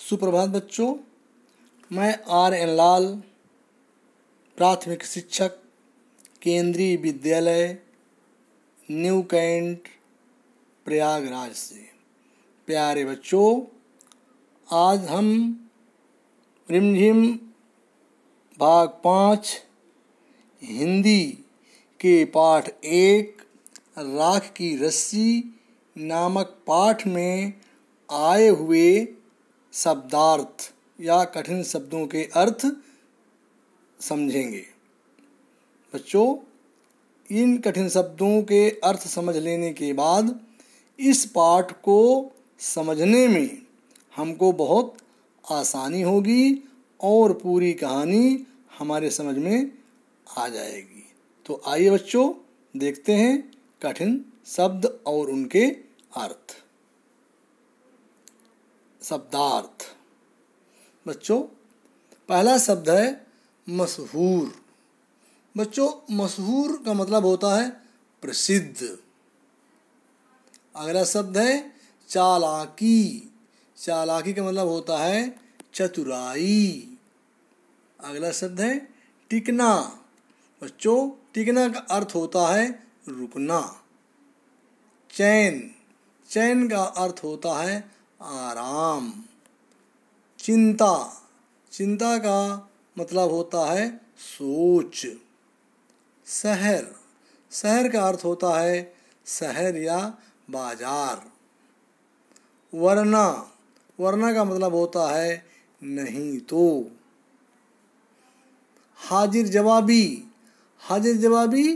सुप्रभात बच्चों मैं आर एन लाल प्राथमिक शिक्षक केंद्रीय विद्यालय न्यू कैंट प्रयागराज से प्यारे बच्चों आज हम रिमझिम भाग पाँच हिंदी के पाठ एक राख की रस्सी नामक पाठ में आए हुए शब्दार्थ या कठिन शब्दों के अर्थ समझेंगे बच्चों इन कठिन शब्दों के अर्थ समझ लेने के बाद इस पाठ को समझने में हमको बहुत आसानी होगी और पूरी कहानी हमारे समझ में आ जाएगी तो आइए बच्चों देखते हैं कठिन शब्द और उनके अर्थ शब्दार्थ बच्चों पहला शब्द है मशहूर बच्चों मशहूर का मतलब होता है प्रसिद्ध अगला शब्द है चालाकी चालाकी का मतलब होता है चतुराई अगला शब्द है टिकना बच्चों टिकना का अर्थ होता है रुकना चैन चैन का अर्थ होता है आराम चिंता चिंता का मतलब होता है सोच शहर शहर का अर्थ होता है शहर या बाजार वरना वरना का मतलब होता है नहीं तो हाजिर जवाबी हाजिर जवाबी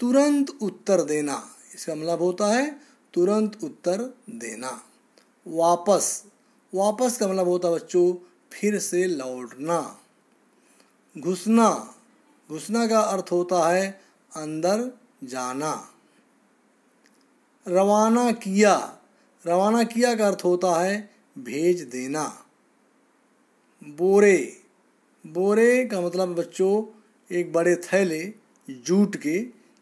तुरंत उत्तर देना इसका मतलब होता है तुरंत उत्तर देना वापस वापस का मतलब होता है बच्चों फिर से लौटना घुसना घुसना का अर्थ होता है अंदर जाना रवाना किया रवाना किया का अर्थ होता है भेज देना बोरे बोरे का मतलब बच्चों एक बड़े थैले जूट के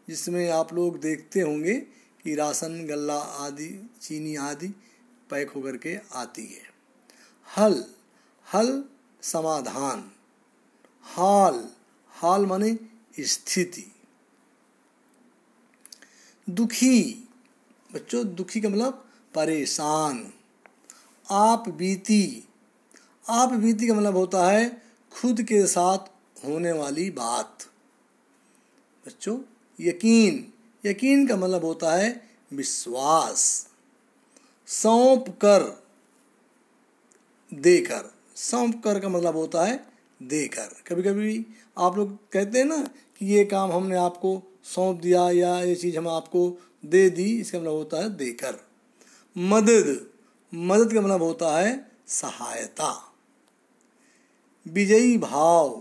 जिसमें आप लोग देखते होंगे कि राशन गल्ला आदि चीनी आदि पैक होकर के आती है हल हल समाधान हाल हाल माने स्थिति दुखी बच्चों दुखी का मतलब परेशान आप बीती आप बीती का मतलब होता है खुद के साथ होने वाली बात बच्चों यकीन यकीन का मतलब होता है विश्वास सौंप कर देकर सौंप कर का मतलब होता है देकर कभी कभी आप लोग कहते हैं ना कि ये काम हमने आपको सौंप दिया या ये चीज़ हम आपको दे दी इसका मतलब होता है देकर मदद मदद का मतलब होता है सहायता विजयी भाव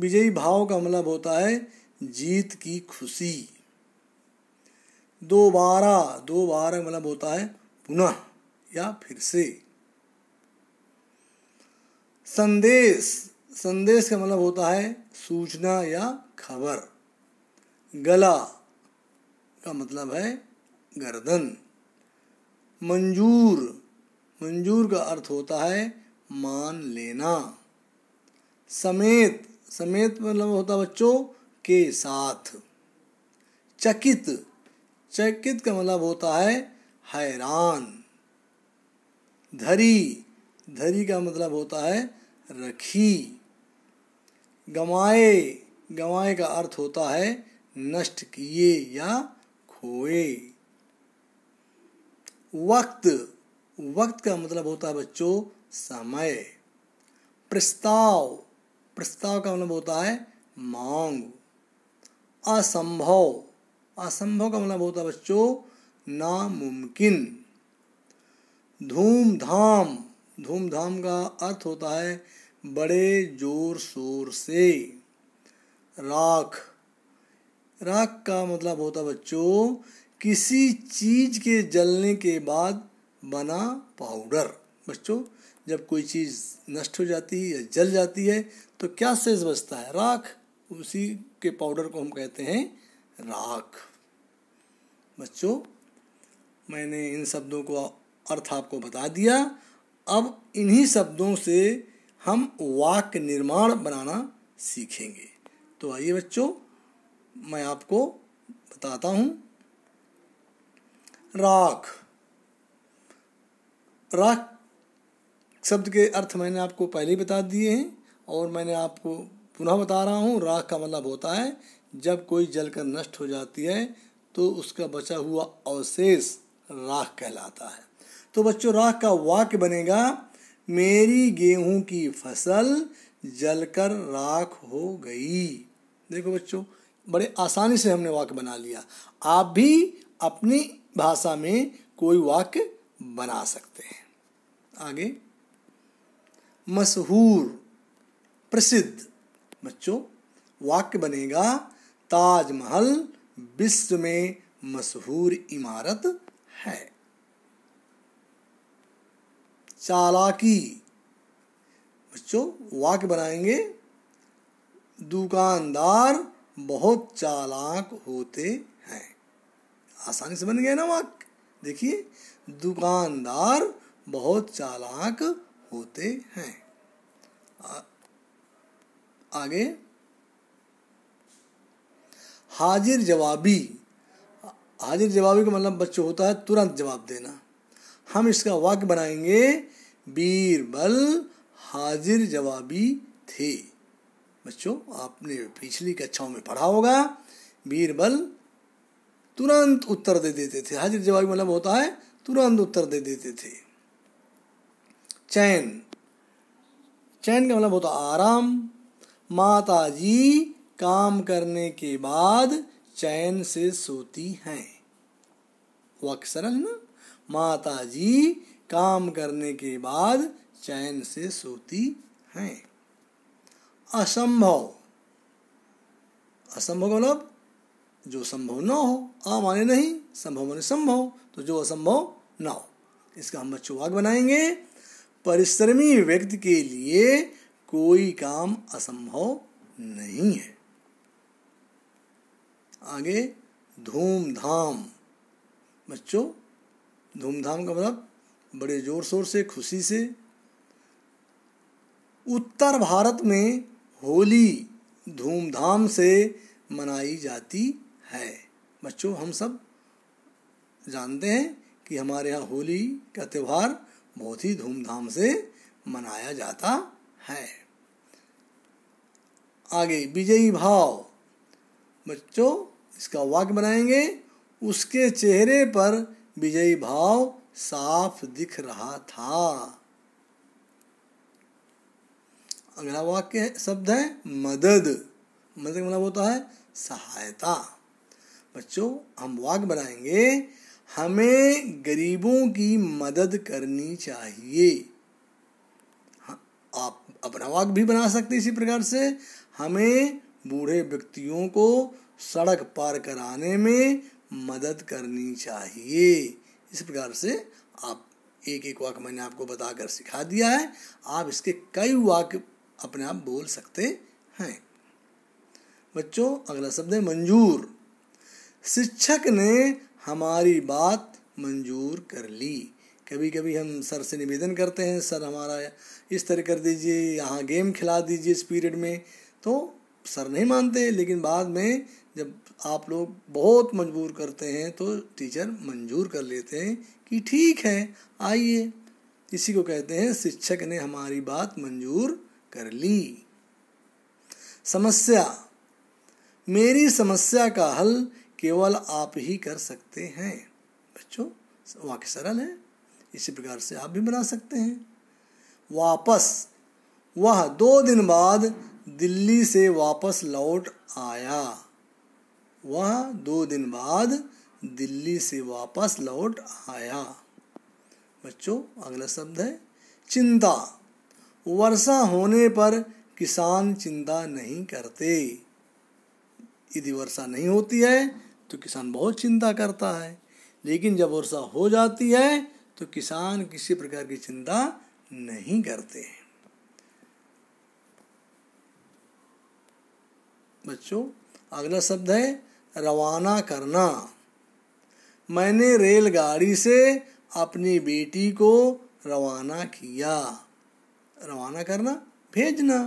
विजयी भाव का मतलब होता है जीत की खुशी दोबारा दोबारा मतलब होता है पुनः या फिर से संदेश संदेश का मतलब होता है सूचना या खबर गला का मतलब है गर्दन मंजूर मंजूर का अर्थ होता है मान लेना समेत समेत मतलब होता है बच्चों के साथ चकित चकित का मतलब होता है हैरान धरी धरी का मतलब होता है रखी गमाए गमाए का अर्थ होता है नष्ट किए या खोए वक्त वक्त का मतलब होता है बच्चों समय प्रस्ताव प्रस्ताव का मतलब होता है मांग असंभव असंभव का मतलब होता है बच्चों नामुमकिन धूमधाम धूमधाम का अर्थ होता है बड़े जोर शोर से राख राख का मतलब होता बच्चों किसी चीज के जलने के बाद बना पाउडर बच्चों जब कोई चीज नष्ट हो जाती है या जल जाती है तो क्या शेष बचता है राख उसी के पाउडर को हम कहते हैं राख बच्चों मैंने इन शब्दों को अर्थ आपको बता दिया अब इन्हीं शब्दों से हम वाक्य निर्माण बनाना सीखेंगे तो आइए बच्चों मैं आपको बताता हूँ राख राख शब्द के अर्थ मैंने आपको पहले ही बता दिए हैं और मैंने आपको पुनः बता रहा हूँ राख का मतलब होता है जब कोई जलकर नष्ट हो जाती है तो उसका बचा हुआ अवशेष राख कहलाता है तो बच्चों राख का वाक्य बनेगा मेरी गेहूं की फसल जलकर राख हो गई देखो बच्चों बड़े आसानी से हमने वाक्य बना लिया आप भी अपनी भाषा में कोई वाक्य बना सकते हैं आगे मशहूर प्रसिद्ध बच्चों वाक्य बनेगा ताजमहल विश्व में मशहूर इमारत है चालाकी बच्चों वाक्य बनाएंगे दुकानदार बहुत चालाक होते हैं आसानी से बन गया ना वाक्य देखिए दुकानदार बहुत चालाक होते हैं आ, आगे हाजिर जवाबी हाजिर जवाबी का मतलब बच्चों होता है तुरंत जवाब देना हम इसका वाक्य बनाएंगे बीरबल हाजिर जवाबी थे बच्चों आपने पिछली कक्षाओं में पढ़ा होगा बीरबल तुरंत उत्तर दे देते थे हाजिर जवाबी मतलब होता है तुरंत उत्तर दे देते थे चैन चैन का मतलब होता आराम माताजी काम करने के बाद चैन से सोती हैं वो अक्सर है ना माता जी काम करने के बाद चैन से सोती हैं असंभव असंभव मतलब जो संभव ना हो आ माने नहीं संभव माने संभव तो जो असंभव ना हो इसका हम बच्चों वाक बनाएंगे परिश्रमी व्यक्ति के लिए कोई काम असंभव नहीं है आगे धूमधाम बच्चों धूमधाम का मतलब बड़े जोर शोर से खुशी से उत्तर भारत में होली धूमधाम से मनाई जाती है बच्चों हम सब जानते हैं कि हमारे यहाँ होली का त्यौहार बहुत ही धूमधाम से मनाया जाता है आगे विजयी भाव बच्चों इसका वाक्य बनाएंगे उसके चेहरे पर विजयी भाव साफ दिख रहा था अगला वाक्य शब्द है मदद मदद का मतलब होता है सहायता बच्चों हम वाक्य बनाएंगे हमें गरीबों की मदद करनी चाहिए हाँ, आप अपना वाक्य भी बना सकते इसी प्रकार से हमें बूढ़े व्यक्तियों को सड़क पार कराने में मदद करनी चाहिए इस प्रकार से आप एक एक वाक्य मैंने आपको बताकर सिखा दिया है आप इसके कई वाक्य अपने आप बोल सकते हैं बच्चों अगला शब्द है मंजूर शिक्षक ने हमारी बात मंजूर कर ली कभी कभी हम सर से निवेदन करते हैं सर हमारा इस तरह कर दीजिए यहाँ गेम खिला दीजिए इस पीरियड में तो सर नहीं मानते लेकिन बाद में जब आप लोग बहुत मजबूर करते हैं तो टीचर मंजूर कर लेते हैं कि ठीक है आइए इसी को कहते हैं शिक्षक ने हमारी बात मंजूर कर ली समस्या मेरी समस्या का हल केवल आप ही कर सकते हैं बच्चों वाक्य सरल है इसी प्रकार से आप भी बना सकते हैं वापस वह दो दिन बाद दिल्ली से वापस लौट आया वह दो दिन बाद दिल्ली से वापस लौट आया बच्चों अगला शब्द है चिंता वर्षा होने पर किसान चिंता नहीं करते यदि वर्षा नहीं होती है तो किसान बहुत चिंता करता है लेकिन जब वर्षा हो जाती है तो किसान किसी प्रकार की चिंता नहीं करते हैं बच्चों अगला शब्द है रवाना करना मैंने रेलगाड़ी से अपनी बेटी को रवाना किया रवाना करना भेजना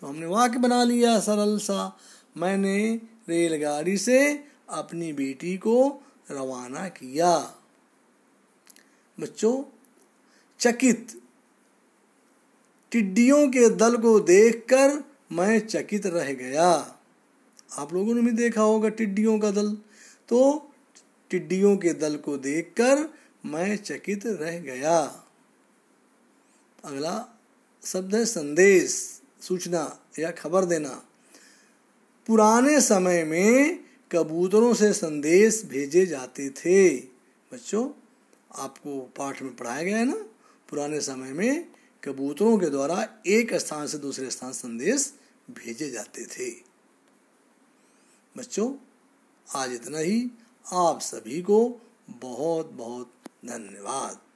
तो हमने वाक्य बना लिया सरल सा मैंने रेलगाड़ी से अपनी बेटी को रवाना किया बच्चों चकित टिड्डियों के दल को देखकर मैं चकित रह गया आप लोगों ने भी देखा होगा टिड्डियों का दल तो टिड्डियों के दल को देखकर मैं चकित रह गया अगला शब्द है संदेश सूचना या खबर देना पुराने समय में कबूतरों से संदेश भेजे जाते थे बच्चों आपको पाठ में पढ़ाया गया है ना पुराने समय में कबूतरों के द्वारा एक स्थान से दूसरे स्थान संदेश भेजे जाते थे बच्चों आज इतना ही आप सभी को बहुत बहुत धन्यवाद